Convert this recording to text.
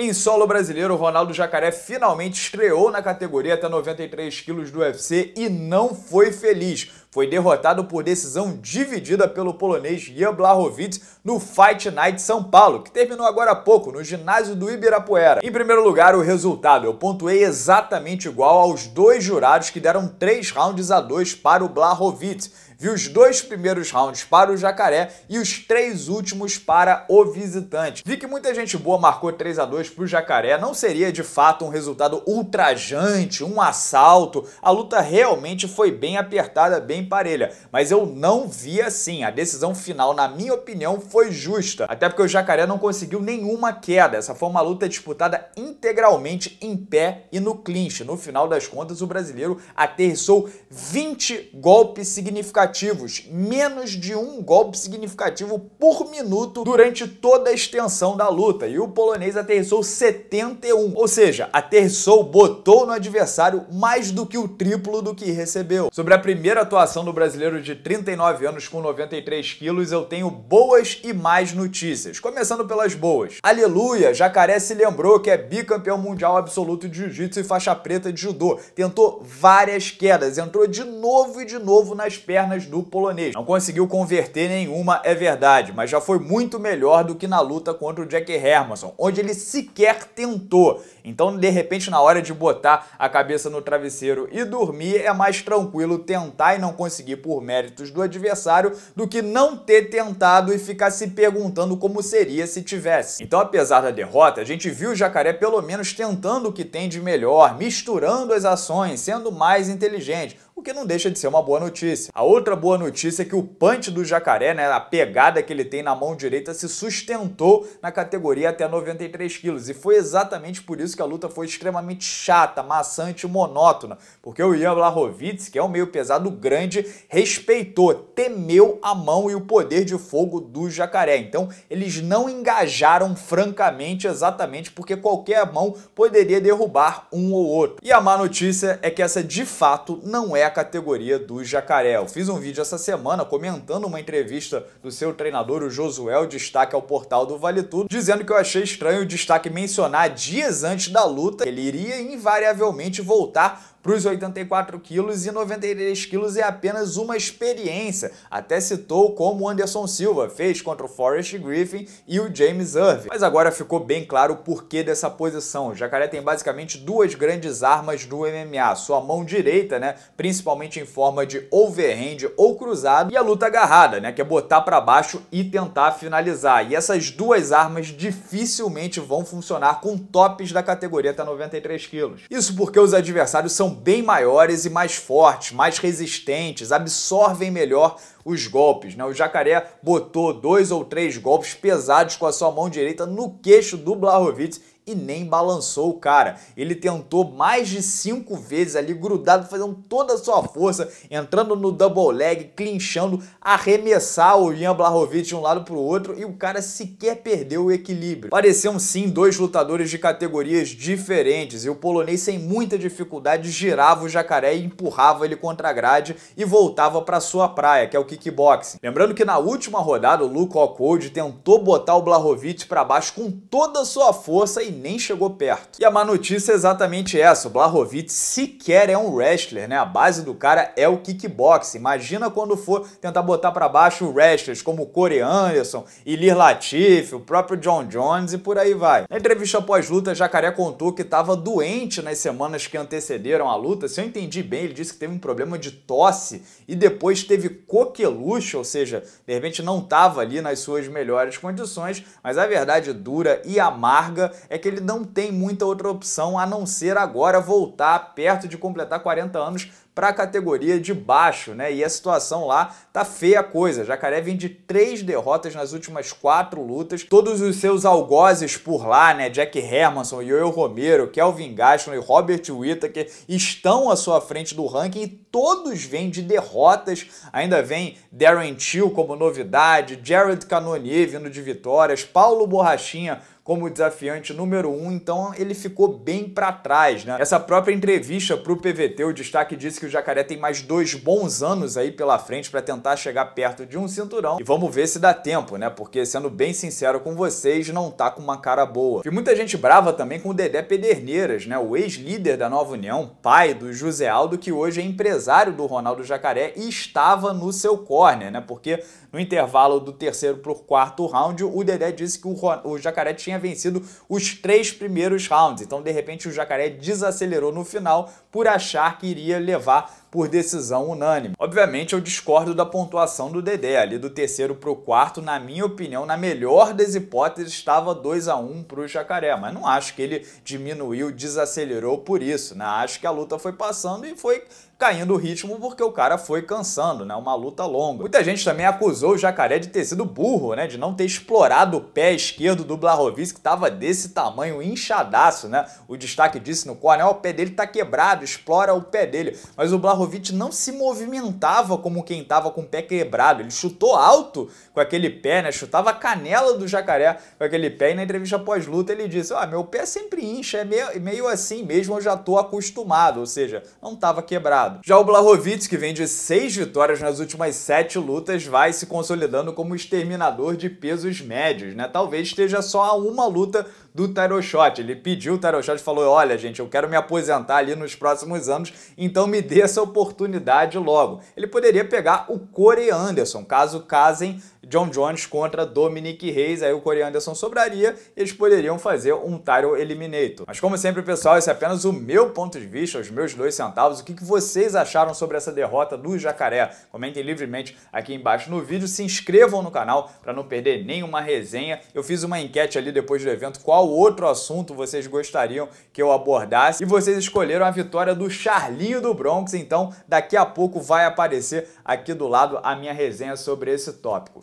Em solo brasileiro, Ronaldo Jacaré finalmente estreou na categoria até 93 quilos do UFC e não foi feliz foi derrotado por decisão dividida pelo polonês Jan Blachowicz no Fight Night São Paulo, que terminou agora há pouco no ginásio do Ibirapuera. Em primeiro lugar, o resultado. Eu pontuei exatamente igual aos dois jurados que deram 3 rounds a 2 para o Blachowicz vi os dois primeiros rounds para o Jacaré e os três últimos para o visitante. Vi que muita gente boa marcou 3 a 2 para o Jacaré, não seria de fato um resultado ultrajante, um assalto, a luta realmente foi bem apertada, bem bem parelha, mas eu não vi assim. A decisão final, na minha opinião, foi justa. Até porque o Jacaré não conseguiu nenhuma queda. Essa foi uma luta disputada integralmente em pé e no clinch. No final das contas, o brasileiro aterrissou 20 golpes significativos, menos de um golpe significativo por minuto durante toda a extensão da luta. E o polonês aterrissou 71, ou seja, aterrissou, botou no adversário mais do que o triplo do que recebeu. Sobre a primeira atuação do brasileiro de 39 anos com 93 quilos, eu tenho boas e mais notícias. Começando pelas boas. Aleluia! Jacaré se lembrou que é bicampeão mundial absoluto de jiu-jitsu e faixa preta de judô. Tentou várias quedas, entrou de novo e de novo nas pernas do polonês. Não conseguiu converter nenhuma, é verdade, mas já foi muito melhor do que na luta contra o Jack Hermanson, onde ele sequer tentou. Então, de repente, na hora de botar a cabeça no travesseiro e dormir, é mais tranquilo tentar e não conseguir por méritos do adversário do que não ter tentado e ficar se perguntando como seria se tivesse. Então, apesar da derrota, a gente viu o Jacaré pelo menos tentando o que tem de melhor, misturando as ações, sendo mais inteligente, o que não deixa de ser uma boa notícia. A outra boa notícia é que o punch do jacaré, né, a pegada que ele tem na mão direita, se sustentou na categoria até 93 quilos. E foi exatamente por isso que a luta foi extremamente chata, maçante e monótona. Porque o Ian Blachowicz, que é um meio pesado grande, respeitou, temeu a mão e o poder de fogo do jacaré. Então, eles não engajaram francamente exatamente porque qualquer mão poderia derrubar um ou outro. E a má notícia é que essa de fato não é a categoria do jacaré. Eu fiz um vídeo essa semana comentando uma entrevista do seu treinador, o Josuel Destaque, ao portal do Vale Tudo, dizendo que eu achei estranho o Destaque mencionar dias antes da luta que ele iria invariavelmente voltar para os 84 quilos e 93 quilos é apenas uma experiência. Até citou como o Anderson Silva fez contra o Forrest Griffin e o James Irving. Mas agora ficou bem claro o porquê dessa posição. O Jacaré tem basicamente duas grandes armas do MMA. Sua mão direita, né, principalmente em forma de overhand ou cruzado, e a luta agarrada, né, que é botar para baixo e tentar finalizar. E essas duas armas dificilmente vão funcionar com tops da categoria até 93 quilos. Isso porque os adversários são bem maiores e mais fortes, mais resistentes, absorvem melhor os golpes. Né? O jacaré botou dois ou três golpes pesados com a sua mão direita no queixo do Blahovic e nem balançou o cara. Ele tentou mais de cinco vezes ali, grudado, fazendo toda a sua força, entrando no double leg, clinchando, arremessar o Ian Blahovic de um lado para o outro e o cara sequer perdeu o equilíbrio. Pareciam sim dois lutadores de categorias diferentes e o polonês sem muita dificuldade girava o jacaré e empurrava ele contra a grade e voltava para sua praia, que é o kickboxing. Lembrando que na última rodada o Luke Rockhold tentou botar o Blahovic para baixo com toda a sua força e nem chegou perto. E a má notícia é exatamente essa, o Blahovic sequer é um wrestler, né? A base do cara é o kickboxing. Imagina quando for tentar botar para baixo wrestlers como Corey Anderson, Ilir Latif, o próprio John Jones e por aí vai. Na entrevista pós-luta, Jacaré contou que estava doente nas semanas que antecederam a luta. Se eu entendi bem, ele disse que teve um problema de tosse e depois teve coqueluche, ou seja, de repente não estava ali nas suas melhores condições, mas a verdade dura e amarga é que ele não tem muita outra opção a não ser agora voltar perto de completar 40 anos para a categoria de baixo, né? E a situação lá tá feia coisa. Jacaré vem de três derrotas nas últimas quatro lutas. Todos os seus algozes por lá, né? Jack Hermanson, Yoel Romero, Kelvin Gaston e Robert Whittaker estão à sua frente do ranking e todos vêm de derrotas. Ainda vem Darren Till como novidade, Jared Cannonier vindo de vitórias, Paulo Borrachinha como desafiante número um, então ele ficou bem para trás, né? Essa própria entrevista para o PVT, o destaque disse que o Jacaré tem mais dois bons anos aí pela frente para tentar chegar perto de um cinturão. E vamos ver se dá tempo, né? Porque sendo bem sincero com vocês, não tá com uma cara boa. E muita gente brava também com o Dedé Pederneiras, né? O ex-líder da Nova União, pai do José Aldo, que hoje é empresário do Ronaldo Jacaré e estava no seu córner, né? Porque no intervalo do terceiro pro quarto round, o Dedé disse que o, o Jacaré tinha vencido os três primeiros rounds. Então, de repente, o Jacaré desacelerou no final por achar que iria levar por decisão unânime. Obviamente eu discordo da pontuação do Dedé, ali do terceiro para o quarto, na minha opinião, na melhor das hipóteses, estava 2 a 1 para o Jacaré, mas não acho que ele diminuiu, desacelerou por isso, né? Acho que a luta foi passando e foi caindo o ritmo porque o cara foi cansando, né? Uma luta longa. Muita gente também acusou o Jacaré de ter sido burro, né? De não ter explorado o pé esquerdo do Blahovic, que tava desse tamanho, inchadaço, né? O destaque disse no corner, ó, oh, o pé dele tá quebrado, explora o pé dele. Mas o Blahovic Vlahovic não se movimentava como quem estava com o pé quebrado. Ele chutou alto com aquele pé, né? Chutava a canela do jacaré com aquele pé. E na entrevista pós-luta ele disse: Ah, meu pé sempre incha, é meio, meio assim mesmo, eu já tô acostumado. Ou seja, não estava quebrado. Já o Blahovic, que vem de seis vitórias nas últimas sete lutas, vai se consolidando como exterminador de pesos médios, né? Talvez esteja só a uma luta do Tyroshot. Ele pediu o Tyroshot e falou: Olha, gente, eu quero me aposentar ali nos próximos anos, então me dê essa oportunidade logo. Ele poderia pegar o Corey Anderson, caso casem John Jones contra Dominic Reis, aí o Corey Anderson sobraria e eles poderiam fazer um title eliminator. Mas como sempre, pessoal, esse é apenas o meu ponto de vista, os meus dois centavos. O que vocês acharam sobre essa derrota do Jacaré? Comentem livremente aqui embaixo no vídeo, se inscrevam no canal para não perder nenhuma resenha. Eu fiz uma enquete ali depois do evento, qual outro assunto vocês gostariam que eu abordasse. E vocês escolheram a vitória do Charlinho do Bronx, então daqui a pouco vai aparecer aqui do lado a minha resenha sobre esse tópico.